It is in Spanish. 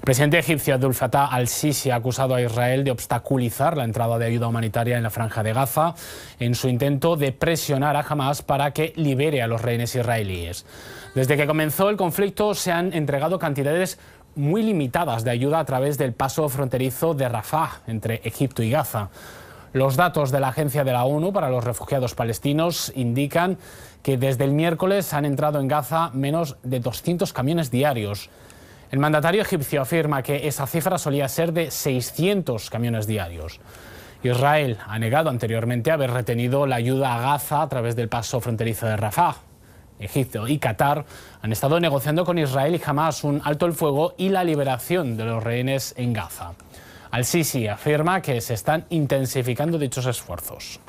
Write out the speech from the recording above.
El presidente egipcio Abdel Fattah al-Sisi ha acusado a Israel de obstaculizar la entrada de ayuda humanitaria en la franja de Gaza en su intento de presionar a Hamas para que libere a los rehenes israelíes. Desde que comenzó el conflicto se han entregado cantidades muy limitadas de ayuda a través del paso fronterizo de Rafah entre Egipto y Gaza. Los datos de la Agencia de la ONU para los Refugiados Palestinos indican que desde el miércoles han entrado en Gaza menos de 200 camiones diarios. El mandatario egipcio afirma que esa cifra solía ser de 600 camiones diarios. Israel ha negado anteriormente haber retenido la ayuda a Gaza a través del paso fronterizo de Rafah. Egipto y Qatar han estado negociando con Israel y jamás un alto el fuego y la liberación de los rehenes en Gaza. Al-Sisi afirma que se están intensificando dichos esfuerzos.